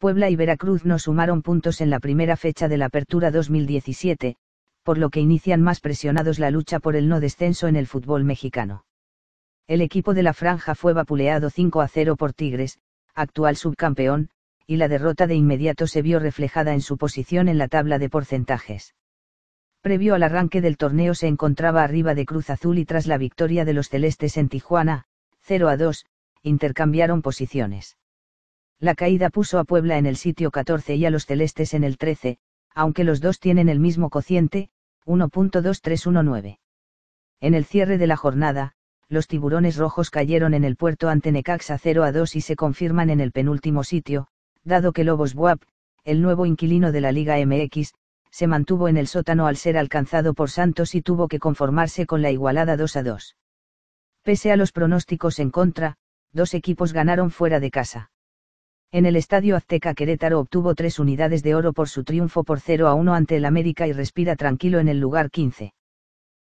Puebla y Veracruz no sumaron puntos en la primera fecha de la apertura 2017, por lo que inician más presionados la lucha por el no descenso en el fútbol mexicano. El equipo de la franja fue vapuleado 5 a 0 por Tigres, actual subcampeón, y la derrota de inmediato se vio reflejada en su posición en la tabla de porcentajes. Previo al arranque del torneo se encontraba arriba de Cruz Azul y tras la victoria de los Celestes en Tijuana, 0 a 2, intercambiaron posiciones. La caída puso a Puebla en el sitio 14 y a los celestes en el 13, aunque los dos tienen el mismo cociente, 1.2319. En el cierre de la jornada, los tiburones rojos cayeron en el puerto ante Necaxa 0 a 2 y se confirman en el penúltimo sitio, dado que Lobos Buap, el nuevo inquilino de la Liga MX, se mantuvo en el sótano al ser alcanzado por Santos y tuvo que conformarse con la igualada 2 a 2. Pese a los pronósticos en contra, dos equipos ganaron fuera de casa. En el Estadio Azteca Querétaro obtuvo tres unidades de oro por su triunfo por 0 a 1 ante el América y respira tranquilo en el lugar 15.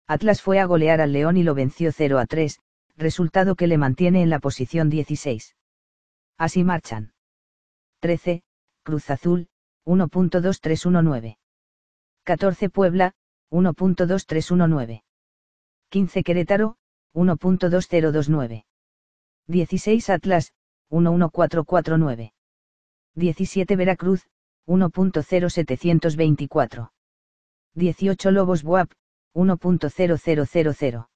Atlas fue a golear al León y lo venció 0 a 3, resultado que le mantiene en la posición 16. Así marchan. 13, Cruz Azul, 1.2319. 14 Puebla, 1.2319. 15 Querétaro, 1.2029. 16 Atlas, 11449. 17 Veracruz, 1.0724. 18 Lobos Buap, 1.0000.